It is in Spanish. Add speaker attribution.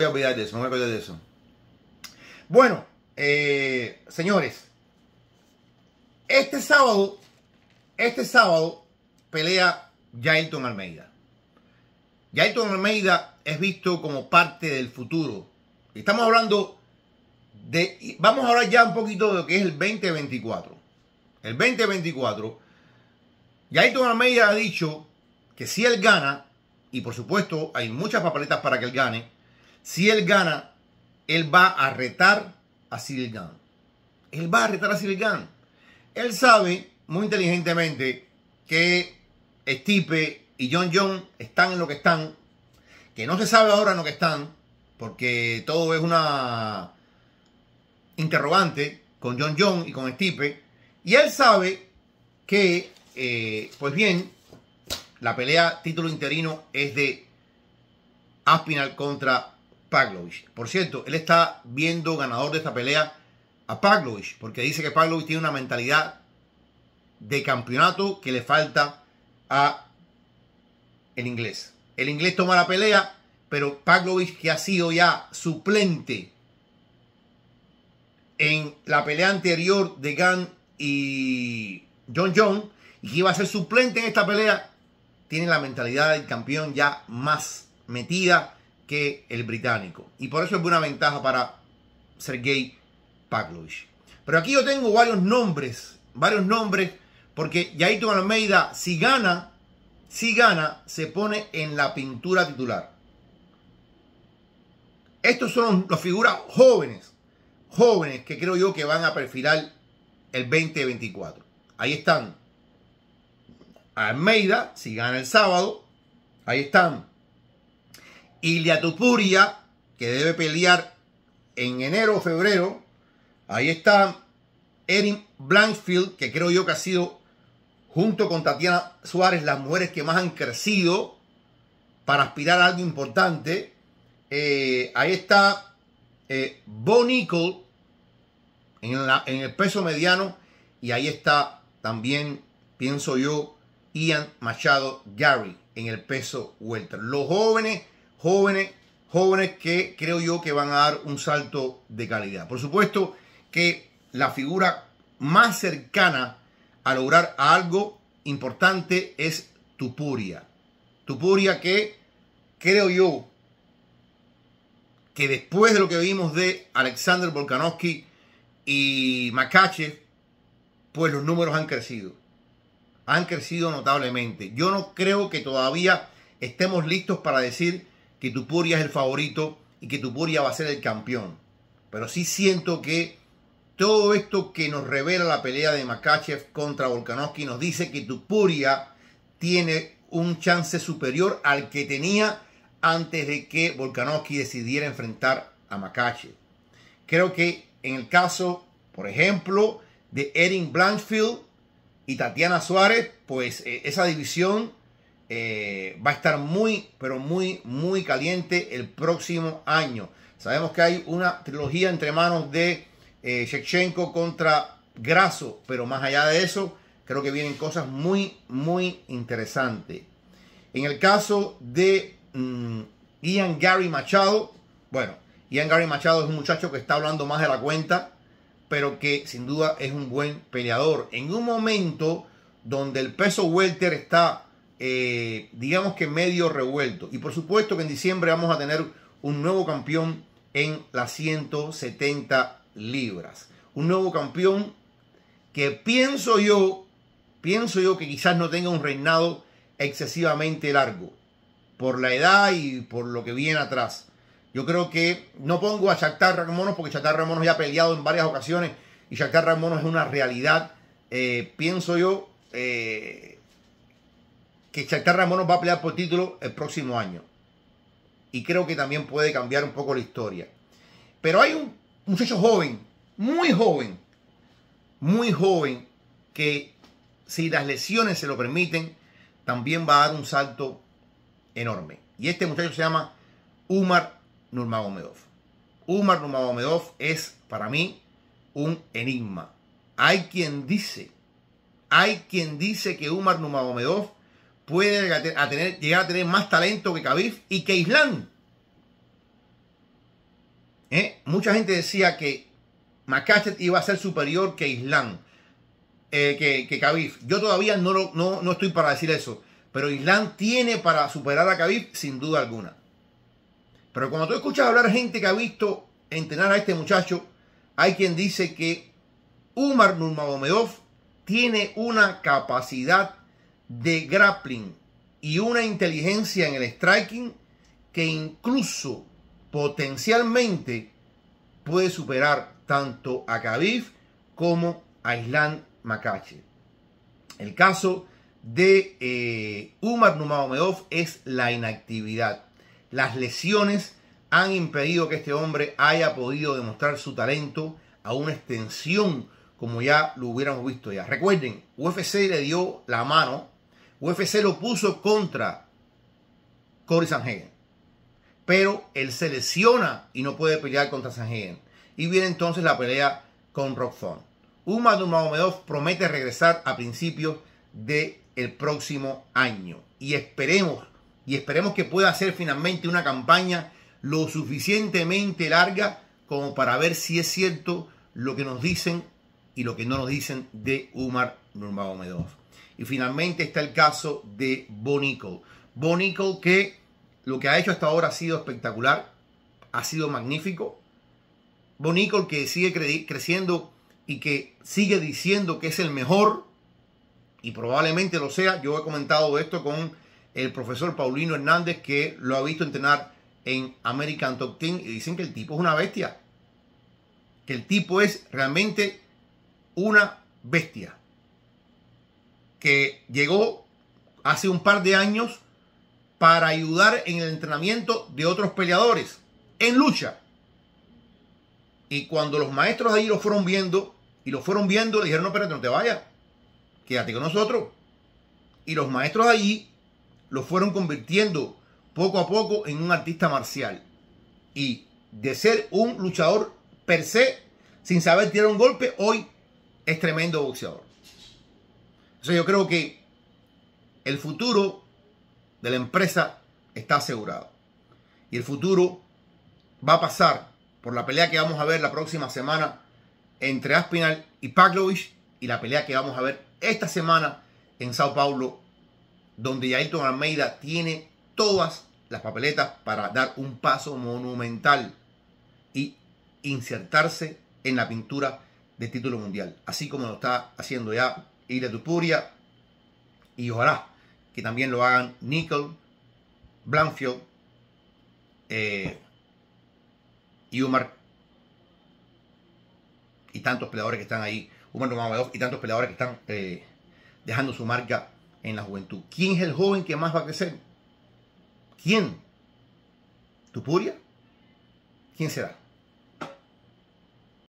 Speaker 1: voy a olvidar de eso, no voy a de eso. Bueno, eh, señores, este sábado, este sábado pelea Jailton Almeida. Jailton Almeida es visto como parte del futuro. Estamos hablando de, vamos a hablar ya un poquito de lo que es el 2024. El 2024, Jailton Almeida ha dicho que si él gana, y por supuesto hay muchas papeletas para que él gane, si él gana, él va a retar a Silgan. Él va a retar a Silgan. Él sabe muy inteligentemente que Stipe y John John están en lo que están, que no se sabe ahora en lo que están, porque todo es una interrogante con John John y con Stipe. Y él sabe que, eh, pues bien, la pelea título interino es de Aspinal contra por cierto, él está viendo ganador de esta pelea a Paglovich, porque dice que Paglovich tiene una mentalidad de campeonato que le falta a el inglés. El inglés toma la pelea, pero Paglovich, que ha sido ya suplente en la pelea anterior de Gan y John John, y que iba a ser suplente en esta pelea, tiene la mentalidad del campeón ya más metida que el británico. Y por eso es una ventaja para Sergei Paglovich. Pero aquí yo tengo varios nombres, varios nombres, porque Yaito Almeida, si gana, si gana, se pone en la pintura titular. Estos son las figuras jóvenes, jóvenes que creo yo que van a perfilar el 2024. Ahí están. Almeida, si gana el sábado. Ahí están Ilia Tupuria, que debe pelear en enero o febrero. Ahí está Erin Blankfield, que creo yo que ha sido, junto con Tatiana Suárez, las mujeres que más han crecido para aspirar a algo importante. Eh, ahí está eh, Bo Nicol en, en el peso mediano. Y ahí está también, pienso yo, Ian Machado Gary en el peso welter. Los jóvenes jóvenes, jóvenes que creo yo que van a dar un salto de calidad. Por supuesto que la figura más cercana a lograr algo importante es Tupuria. Tupuria que creo yo que después de lo que vimos de Alexander Volkanovski y Makachev, pues los números han crecido. Han crecido notablemente. Yo no creo que todavía estemos listos para decir que Tupuria es el favorito y que Tupuria va a ser el campeón. Pero sí siento que todo esto que nos revela la pelea de Makachev contra Volkanovski nos dice que Tupuria tiene un chance superior al que tenía antes de que Volkanovski decidiera enfrentar a Makachev. Creo que en el caso, por ejemplo, de Erin Blanchfield y Tatiana Suárez, pues eh, esa división eh, va a estar muy, pero muy, muy caliente el próximo año. Sabemos que hay una trilogía entre manos de eh, Shevchenko contra Grasso, pero más allá de eso, creo que vienen cosas muy, muy interesantes. En el caso de mm, Ian Gary Machado, bueno, Ian Gary Machado es un muchacho que está hablando más de la cuenta, pero que sin duda es un buen peleador. En un momento donde el peso welter está eh, digamos que medio revuelto. Y por supuesto que en diciembre vamos a tener un nuevo campeón en las 170 libras. Un nuevo campeón que pienso yo, pienso yo que quizás no tenga un reinado excesivamente largo por la edad y por lo que viene atrás. Yo creo que no pongo a Shakhtar Ramonos porque Shakhtar Ramonos ya ha peleado en varias ocasiones y Shakhtar Ramonos es una realidad, eh, pienso yo, eh, que Ramón nos va a pelear por título el próximo año. Y creo que también puede cambiar un poco la historia. Pero hay un muchacho joven, muy joven, muy joven, que si las lesiones se lo permiten, también va a dar un salto enorme. Y este muchacho se llama Umar Nurmagomedov. Umar Nurmagomedov es para mí un enigma. Hay quien dice, hay quien dice que Umar Nurmagomedov puede tener, llegar a tener más talento que Khabib y que Islam. ¿Eh? Mucha gente decía que Macachet iba a ser superior que Islam, eh, que, que Yo todavía no, no, estoy para decir eso, pero Islam tiene para superar a Khabib sin duda alguna. Pero cuando tú escuchas hablar gente que ha visto entrenar a este muchacho, hay quien dice que Umar Nurmagomedov tiene una capacidad de grappling y una inteligencia en el striking que incluso potencialmente puede superar tanto a Khabib como a Islan Makache. El caso de eh, Umar Numamedov es la inactividad. Las lesiones han impedido que este hombre haya podido demostrar su talento a una extensión como ya lo hubiéramos visto ya. Recuerden, UFC le dio la mano UFC lo puso contra Cory Sanhagen. Pero él se lesiona y no puede pelear contra Sanhagen. Y viene entonces la pelea con Umar Nurmagomedov promete regresar a principios del el próximo año. Y esperemos, y esperemos que pueda hacer finalmente una campaña lo suficientemente larga como para ver si es cierto lo que nos dicen y lo que no nos dicen de Umar Nurmagomedov. Y finalmente está el caso de Bonico. Bonico que lo que ha hecho hasta ahora ha sido espectacular, ha sido magnífico. Bonico que sigue creciendo y que sigue diciendo que es el mejor y probablemente lo sea. Yo he comentado esto con el profesor Paulino Hernández que lo ha visto entrenar en American Top Team y dicen que el tipo es una bestia. Que el tipo es realmente una bestia que llegó hace un par de años para ayudar en el entrenamiento de otros peleadores en lucha. Y cuando los maestros ahí lo fueron viendo y lo fueron viendo, le dijeron, no, pero no te vayas, quédate con nosotros. Y los maestros allí lo fueron convirtiendo poco a poco en un artista marcial. Y de ser un luchador per se, sin saber tirar un golpe, hoy es tremendo boxeador yo creo que el futuro de la empresa está asegurado. Y el futuro va a pasar por la pelea que vamos a ver la próxima semana entre Aspinal y Paglovich y la pelea que vamos a ver esta semana en Sao Paulo, donde Yailton Almeida tiene todas las papeletas para dar un paso monumental y insertarse en la pintura de título mundial, así como lo está haciendo ya y de Tupuria. Y ojalá que también lo hagan Nickel, Blanfield eh, y Umar. Y tantos peleadores que están ahí. Umar y tantos peleadores que están eh, dejando su marca en la juventud. ¿Quién es el joven que más va a crecer? ¿Quién? ¿Tupuria? ¿Quién será?